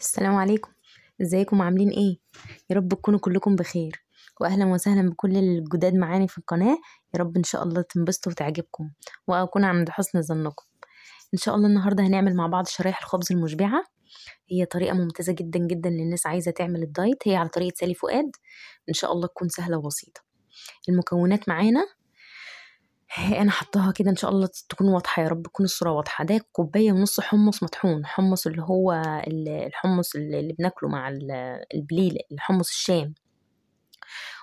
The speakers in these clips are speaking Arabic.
السلام عليكم ازيكم عاملين ايه يا رب تكونوا كلكم بخير واهلا وسهلا بكل الجداد معانا في القناه يا رب ان شاء الله تنبسطوا وتعجبكم واكون عند حسن ظنكم ان شاء الله النهارده هنعمل مع بعض شرايح الخبز المشبعه هي طريقه ممتازه جدا جدا للناس عايزه تعمل الدايت هي على طريقه سالي فؤاد ان شاء الله تكون سهله وبسيطه المكونات معانا انا حطها كده ان شاء الله تكون واضحه يا رب تكون الصوره واضحه ده كوبايه ونص حمص مطحون حمص اللي هو الحمص اللي بناكله مع البليل الحمص الشام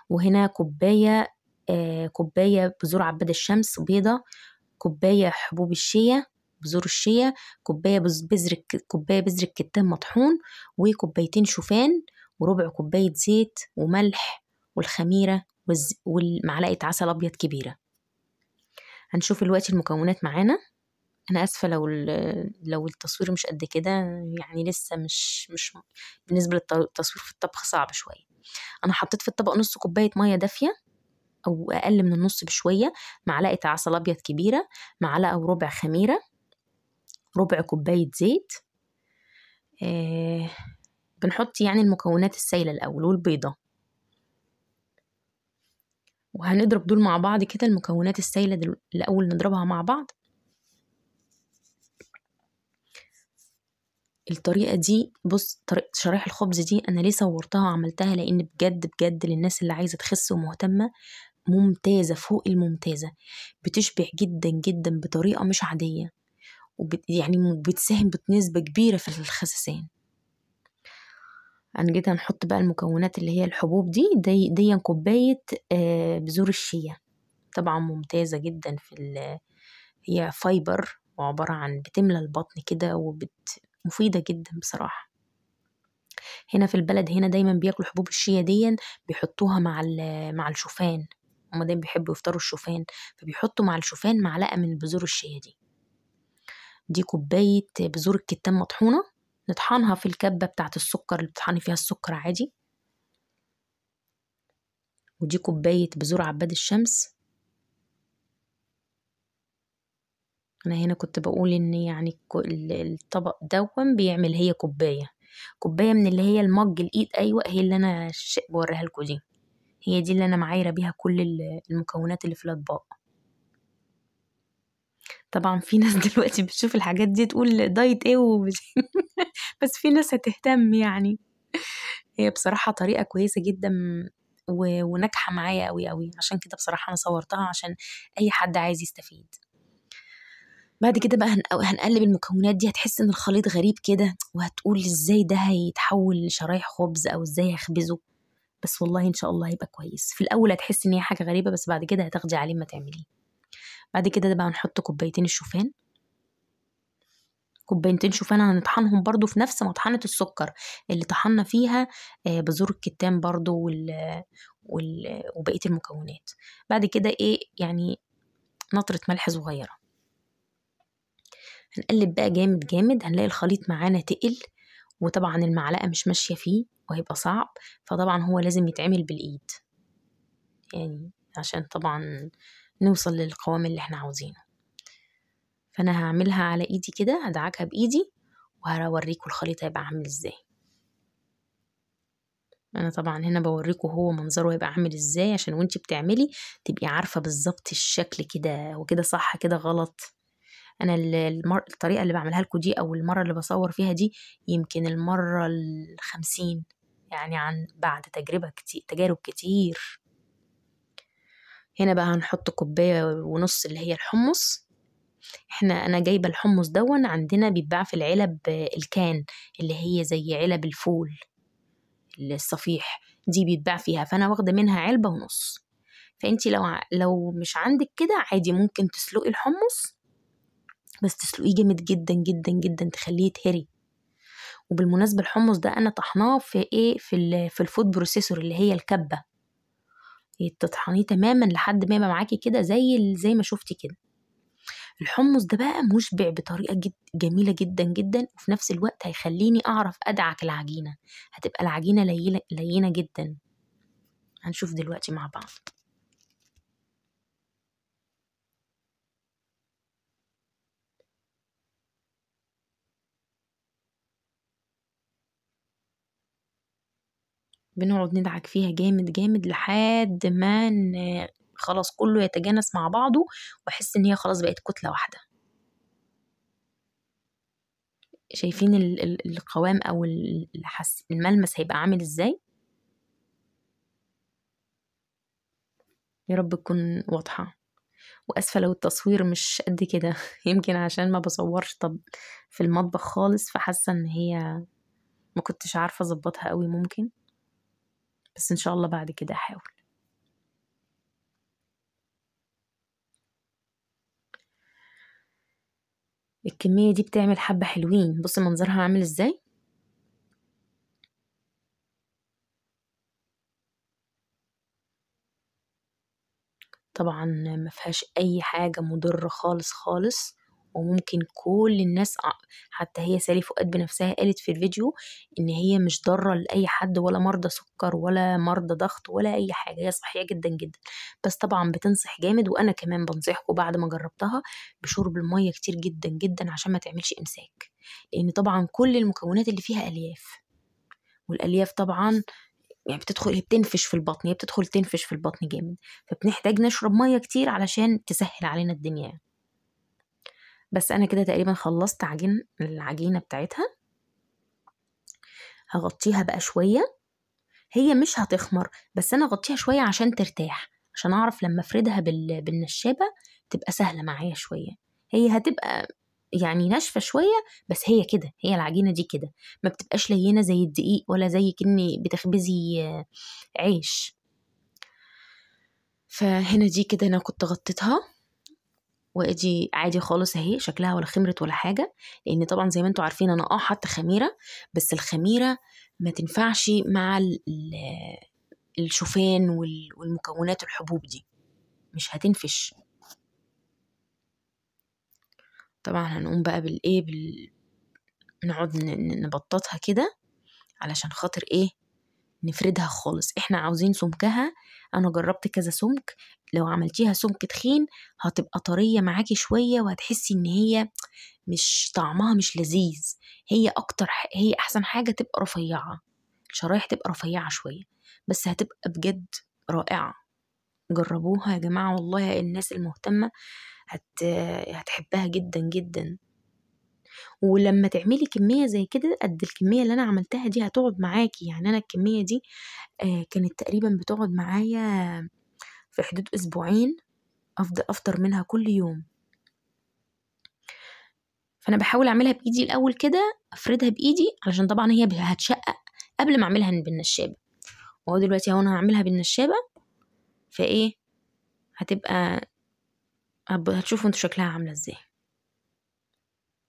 وهنا كوبايه آه كوبايه بذور عباد الشمس بيضه كوبايه حبوب الشيا بذور الشيا كوبايه بذر كوبايه بذر الكتان مطحون وكوبايتين شوفان وربع كوبايه زيت وملح والخميره ومعلقه عسل ابيض كبيره هنشوف دلوقتي المكونات معانا انا اسفه لو لو التصوير مش قد كده يعني لسه مش مش بالنسبه للتصوير في الطبخ صعب شويه انا حطيت في الطبق نص كوبايه ميه دافيه او اقل من النص بشويه معلقه عسل ابيض كبيره معلقه وربع خميره ربع كوبايه زيت آه بنحط يعني المكونات السايله الاول والبيضه وهنضرب دول مع بعض كده المكونات السائلة الأول نضربها مع بعض الطريقة دي بص طريقة شرايح الخبز دي أنا ليه صورتها وعملتها لأن بجد بجد للناس اللي عايزة تخس ومهتمة ممتازة فوق الممتازة بتشبع جدا جدا بطريقة مش عادية وبت يعني بتساهم بنسبة كبيرة في الخسسان انا يعني جيت هنحط بقى المكونات اللي هي الحبوب دي دي, دي كوباية آه، بذور الشيا طبعا ممتازة جدا في هي فايبر وعبارة عن بتملى البطن كده وبت مفيدة جدا بصراحة هنا في البلد هنا دايما بياكلوا حبوب الشيا دي بيحطوها مع مع الشوفان هما دايما بيحبوا يفطروا الشوفان فبيحطوا مع الشوفان معلقة من بذور الشيا دي دي كوباية بذور الكتان مطحونة نطحنها في الكبة بتاعة السكر اللي بتطحني فيها السكر عادي ودي كوباية بذور عباد الشمس أنا هنا كنت بقول إن يعني الطبق ده بيعمل هي كوباية كوباية من اللي هي المج الإيد أيوة هي اللي أنا بوريها لكم دي هي دي اللي أنا معايرة بيها كل المكونات اللي في الأطباق طبعا في ناس دلوقتي بتشوف الحاجات دي تقول دايت ايه وبت... بس في ناس هتهتم يعني هي بصراحة طريقة كويسة جدا و... وناجحة معايا قوي قوي عشان كده بصراحة أنا صورتها عشان أي حد عايز يستفيد بعد كده بقى هنقلب المكونات دي هتحس ان الخليط غريب كده وهتقول ازاي ده هيتحول لشرايح خبز او ازاي هخبزه بس والله ان شاء الله هيبقى كويس في الاول هتحس ان هي حاجه غريبه بس بعد كده هتاخدي عليه ما تعمليه بعد كده بقى نحط كوبايتين الشوفان كوبايتين شوفان هنطحنهم برضو في نفس مطحنة السكر اللي طحنا فيها آه، بذور الكتان برضو وال... وال... وبقية المكونات بعد كده ايه يعني نطرة ملح صغيرة هنقلب بقى جامد جامد هنلاقي الخليط معانا تقل وطبعا المعلقة مش ماشية فيه وهيبقى صعب فطبعا هو لازم يتعمل بالإيد يعني عشان طبعا نوصل للقوام اللي احنا عاوزينه فانا هعملها على ايدي كده هدعكها بايدي وهوريكم الخليط هيبقى عامل ازاي انا طبعا هنا بوريكم هو منظره هيبقى عامل ازاي عشان وانت بتعملي تبقي عارفه بالظبط الشكل كده وكده صح كده غلط انا المر... الطريقه اللي بعملها لكم دي او المره اللي بصور فيها دي يمكن المره الخمسين يعني عن بعد تجربه كتير تجارب كتير هنا بقى هنحط كوباية ونص اللي هي الحمص احنا انا جايبه الحمص دون عندنا بيتباع في العلب الكان اللي هي زي علب الفول الصفيح دي بيتباع فيها فانا واخده منها علبه ونص فانتي لو لو مش عندك كده عادي ممكن تسلقي الحمص بس تسلقيه جامد جدا جدا جدا تخليه يتهري وبالمناسبه الحمص ده انا طحناه في ايه في في الفود بروسيسور اللي هي الكبه تطحنيه تماما لحد ما يبقى معاكي كده زي زي ما شفتي كده الحمص ده بقى مشبع بطريقه جد جميله جدا جدا وفي نفس الوقت هيخليني اعرف ادعك العجينه هتبقى العجينه لينه لينه جدا هنشوف دلوقتي مع بعض بنقعد ندعك فيها جامد جامد لحد ما خلاص كله يتجانس مع بعضه واحس ان هي خلاص بقت كتله واحده شايفين القوام او الملمس هيبقى عامل ازاي يا رب تكون واضحه واسفه لو التصوير مش قد كده يمكن عشان ما بصورش طب في المطبخ خالص فحاسه ان هي ما كنتش عارفه اظبطها قوي ممكن بس إن شاء الله بعد كده أحاول الكمية دي بتعمل حبة حلوين بصي منظرها عامل ازاي طبعا ما فيهاش اي حاجة مضرة خالص خالص وممكن كل الناس حتى هي سالي فؤاد بنفسها قالت في الفيديو ان هي مش ضاره لاي حد ولا مرضى سكر ولا مرضى ضغط ولا اي حاجه هي صحيه جدا جدا بس طبعا بتنصح جامد وانا كمان بنصحكم بعد ما جربتها بشرب الميه كتير جدا جدا عشان ما تعملش امساك لان طبعا كل المكونات اللي فيها الياف والالياف طبعا يعني بتدخل هي بتنفش في البطن هي بتدخل تنفش في البطن جامد فبنحتاج نشرب ميه كتير علشان تسهل علينا الدنيا يعني. بس انا كده تقريبا خلصت عجين العجينه بتاعتها هغطيها بقى شويه هي مش هتخمر بس انا غطيها شويه عشان ترتاح عشان اعرف لما افردها بالنشابه تبقى سهله معايا شويه هي هتبقى يعني ناشفه شويه بس هي كده هي العجينه دي كده ما بتبقاش لينه زي الدقيق ولا زي كني بتخبزي آه، عيش فهنا دي كده انا كنت غطيتها وادي عادي خالص اهي شكلها ولا خمرت ولا حاجه لان طبعا زي ما انتم عارفين انا اه حاطه خميره بس الخميره ما تنفعش مع الشوفان والمكونات الحبوب دي مش هتنفش طبعا هنقوم بقى بالايه بال... نقعد نبططها كده علشان خاطر ايه نفردها خالص احنا عاوزين سمكها انا جربت كذا سمك لو عملتيها سمك تخين هتبقى طريه معاكي شويه وهتحسي ان هي مش طعمها مش لذيذ هي اكتر هي احسن حاجه تبقى رفيعه الشرايح تبقى رفيعه شويه بس هتبقى بجد رائعه جربوها يا جماعه والله الناس المهتمه هت... هتحبها جدا جدا ولما تعملي كمية زي كده قد الكمية اللي أنا عملتها دي هتقعد معاكي يعني أنا الكمية دي آه، كانت تقريبا بتقعد معايا في حدود أسبوعين أفضل أفطر منها كل يوم فأنا بحاول أعملها بإيدي الأول كده أفردها بإيدي علشان طبعا هي هتشقق قبل ما أعملها بالنشابة وهو دلوقتي هون أنا هعملها بالنشابة فإيه هتبقى هتشوفوا انتوا شكلها عاملة ازاي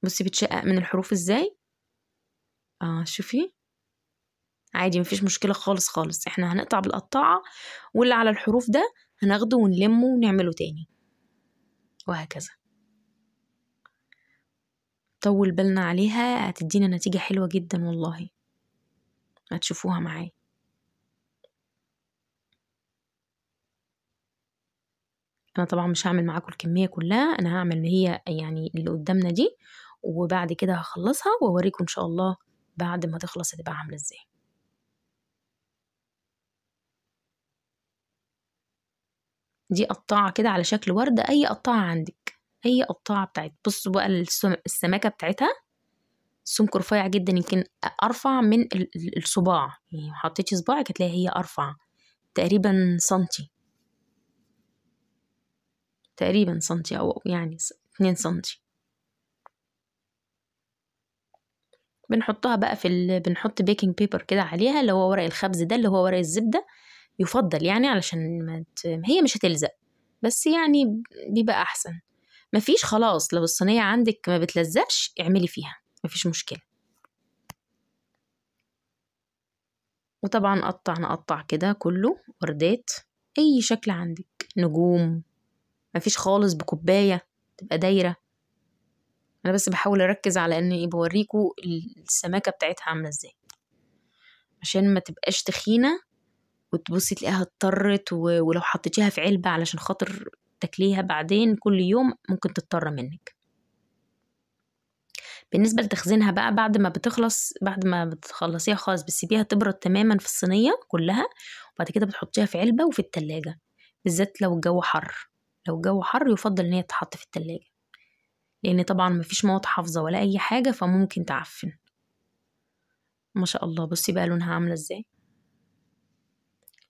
بصي بتشقق من الحروف ازاي اه شوفي عادي مفيش مشكلة خالص خالص احنا هنقطع بالقطاعة واللي على الحروف ده هناخده ونلمه ونعمله تاني وهكذا طول بالنا عليها هتدينا نتيجة حلوة جدا والله هتشوفوها معايا انا طبعا مش هعمل معاكم الكمية كلها انا هعمل اللي هي يعني اللي قدامنا دي وبعد كده هخلصها واوريكم ان شاء الله بعد ما تخلص هتبقى عامله ازاي دي قطاعه كده على شكل ورده اي قطاعه عندك اي قطاعه بتاعت بصوا بقى السماكه بتاعتها سمك رفيع جدا يمكن ارفع من الصباع يعني حطيتي صباعك هتلاقي هي ارفع تقريبا سنتي تقريبا سنتي او يعني اتنين سنتي بنحطها بقى في ال... بنحط بيكنج بيبر كده عليها اللي هو ورق الخبز ده اللي هو ورق الزبده يفضل يعني علشان ما ت... هي مش هتلزق بس يعني بيبقى احسن مفيش خلاص لو الصينيه عندك ما بتلزقش اعملي فيها مفيش مشكله وطبعا قطع نقطع كده كله وردات اي شكل عندك نجوم مفيش خالص بكوبايه تبقى دايره انا بس بحاول اركز على اني بوريكوا السماكه بتاعتها عامله ازاي عشان ما تبقاش تخينه وتبصي تلاقيها اضطرت ولو حطيتيها في علبه علشان خاطر تاكليها بعدين كل يوم ممكن تضطر منك بالنسبه لتخزينها بقى بعد ما بتخلص بعد ما بتخلصيها خالص بتسيبيها تبرد تماما في الصينيه كلها وبعد كده بتحطيها في علبه وفي التلاجة بالذات لو الجو حر لو الجو حر يفضل ان هي تتحط في التلاجة لأن طبعا مفيش مواد حافظة ولا أي حاجة فممكن تعفن ما شاء الله بصي بقى لونها عاملة ازاي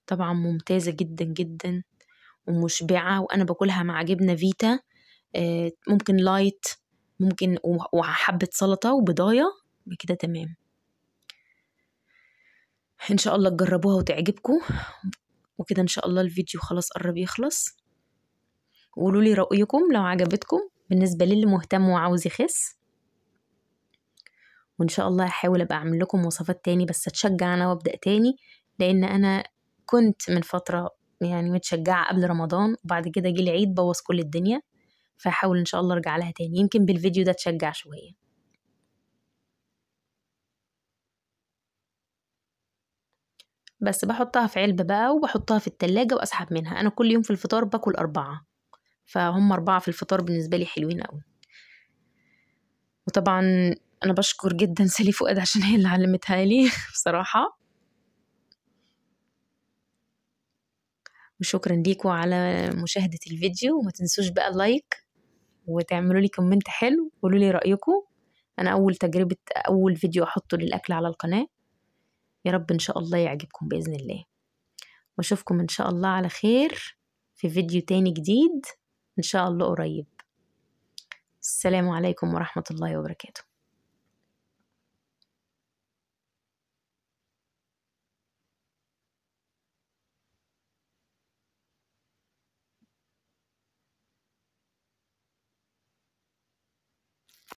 طبعا ممتازة جدا جدا ومشبعة وأنا باكلها مع جبنة فيتا آه، ممكن لايت ممكن وحبة سلطة وبضاية بكده تمام ان شاء الله تجربوها وتعجبكم وكده ان شاء الله الفيديو خلاص قرب يخلص قولوا لي رايكم لو عجبتكم بالنسبة للي مهتم وعاوز يخس وإن شاء الله هحاول أبقى أعمل لكم وصفات تاني بس أتشجع أنا وأبدأ تاني لأن أنا كنت من فترة يعني متشجعة قبل رمضان وبعد كده جه العيد بوظ كل الدنيا فحاول إن شاء الله أرجع لها تاني يمكن بالفيديو ده أتشجع شوية بس بحطها في علبة بقى وبحطها في التلاجة وأسحب منها أنا كل يوم في الفطار باكل أربعة فهم أربعة في الفطار بالنسبة لي حلوين أوي وطبعا أنا بشكر جدا سالي فؤاد عشان هي اللي علمتها لي بصراحة وشكرا ليكوا على مشاهدة الفيديو وما تنسوش بقى اللايك وتعملوا لي كومنت حلو وقولوا لي رأيكم أنا أول تجربة أول فيديو أحطه للأكل على القناة يا رب إن شاء الله يعجبكم بإذن الله وأشوفكم إن شاء الله على خير في فيديو تاني جديد إن شاء الله قريب السلام عليكم ورحمة الله وبركاته